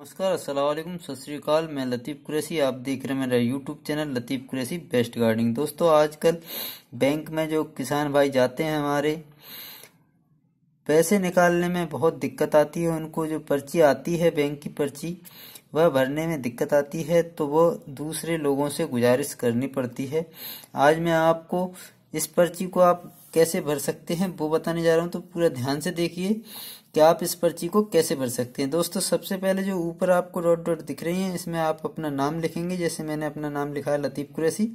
नमस्कार असलम सत श्रीकाल मैं लतीफ़ कुरैसी आप देख रहे हैं मेरा YouTube channel Latif Qureshi best gardening दोस्तों आजकल बैंक में जो किसान भाई जाते हैं हमारे पैसे निकालने में बहुत दिक्कत आती है उनको जो पर्ची आती है बैंक की पर्ची वह भरने में दिक्कत आती है तो वो दूसरे लोगों से गुजारिश करनी पड़ती है आज मैं आपको इस पर्ची को आप कैसे भर सकते हैं वो बताने जा रहा हूँ तो पूरा ध्यान से देखिए कि आप इस पर्ची को कैसे भर सकते हैं दोस्तों सबसे पहले जो ऊपर आपको डॉट डॉट दिख रही हैं इसमें आप अपना नाम लिखेंगे जैसे मैंने अपना नाम लिखा है लतीफ़ कुरैसी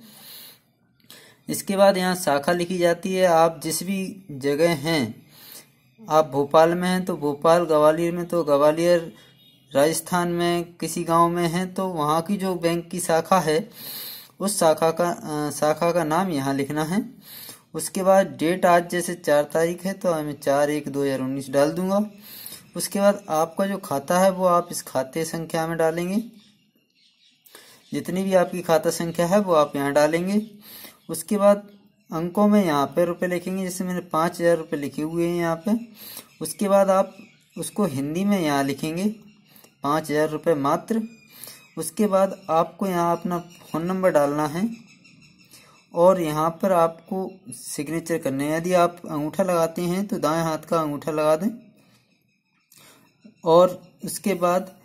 इसके बाद यहाँ शाखा लिखी जाती है आप जिस भी जगह हैं आप भोपाल में हैं तो भोपाल ग्वालियर में तो ग्वालियर राजस्थान में किसी गांव में हैं तो वहाँ की जो बैंक की शाखा है उस शाखा का शाखा का नाम यहाँ लिखना है उसके बाद डेट आज जैसे चार तारीख है तो मैं चार एक दो हजार उन्नीस डाल दूंगा उसके बाद आपका जो खाता है वो आप इस खाते संख्या में डालेंगे जितनी भी आपकी खाता संख्या है वो आप यहाँ डालेंगे उसके बाद अंकों में यहाँ पे रुपए लिखेंगे जैसे मैंने पाँच हजार रुपये लिखे हुए हैं यहाँ पे उसके बाद आप उसको हिंदी में यहाँ लिखेंगे पाँच हजार रुपये मात्र उसके बाद आपको यहाँ अपना फ़ोन नंबर डालना है और यहाँ पर आपको सिग्नेचर करने हैं यदि आप अंगूठा लगाते हैं तो दाएं हाथ का अंगूठा लगा दें और उसके बाद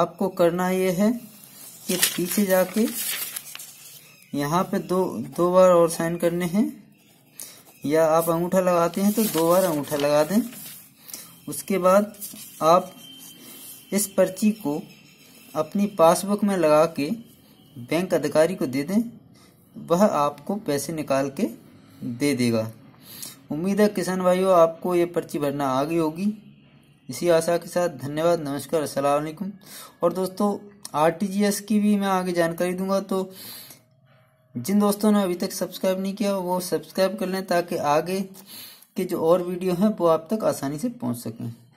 आपको करना ये है कि पीछे जाके यहाँ पे दो दो बार और साइन करने हैं या आप अंगूठा लगाते हैं तो दो बार अंगूठा लगा दें उसके बाद आप इस पर्ची को अपनी पासबुक में लगा के बैंक अधिकारी को दे दें वह आपको पैसे निकाल के दे देगा उम्मीद है किसान भाइयों आपको ये पर्ची भरना आ गई होगी इसी आशा के साथ धन्यवाद नमस्कार असलकुम और दोस्तों आर की भी मैं आगे जानकारी दूंगा तो जिन दोस्तों ने अभी तक सब्सक्राइब नहीं किया वो सब्सक्राइब कर लें ताकि आगे के जो और वीडियो हैं वो आप तक आसानी से पहुंच सकें